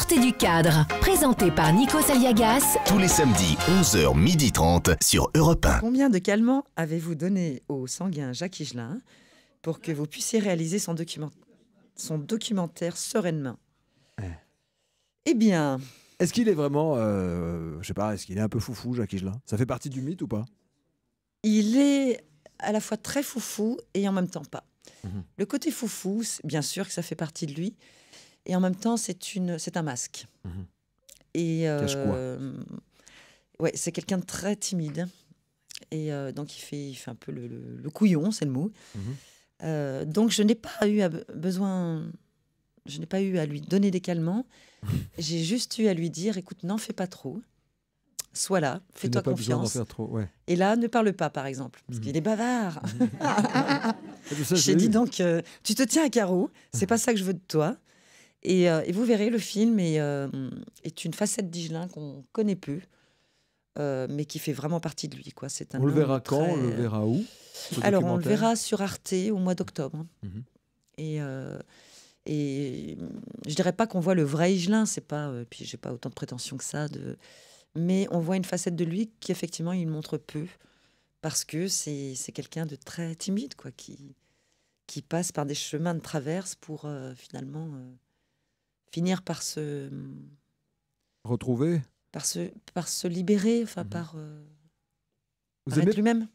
Sortez du cadre, présenté par Nico Saliagas. Tous les samedis, 11h30 sur Europe 1. Combien de calmants avez-vous donné au sanguin Jacques Higelin pour que vous puissiez réaliser son, documentaire sereinement eh. eh bien... Est-ce qu'il est vraiment, je euh, je sais pas, est-ce qu'il est un peu foufou Jacques Higelin Ça fait partie du mythe ou pas Il est à la fois très foufou et en même temps pas. Mhm. Le côté foufou, bien sûr que ça fait partie de lui, et en même temps, c'est une, c'est un masque. Mhm. Et euh, ouais, c'est quelqu'un de très timide. Et euh, donc, il fait, il fait un peu le, couillon, c'est le mot. Mhm. Euh, donc, je n'ai pas eu besoin, je n'ai pas eu à lui donner des calmants. J'ai juste eu à lui dire, écoute, n'en fais pas trop. Sois là, fais-toi confiance. Et là, ne parle pas, par exemple, parce mhm. qu'il est bavard. Ah, J'ai dit donc, tu te tiens à carreau, c'est pas ça que je veux de toi. Euh, et, vous verrez, le film est, euh, est une facette d'Igelin qu'on connaît peu. Euh, mais qui fait vraiment partie de lui. Quoi. C'est un on le verra quand On le verra où Alors, on le verra sur Arte au mois d'octobre. Hein. Mhm. Et. Euh, et je dirais pas qu'on voit le vrai Igelin, c'est pas, puis j'ai pas autant de prétention que ça, de... mais on voit une facette de lui qui effectivement il montre peu, parce que c'est, quelqu'un de très timide, quoi, qui, qui passe par des chemins de traverse pour finalement finir par se retrouver, par se, par se libérer, enfin mhm. par, euh, vous par lui-même.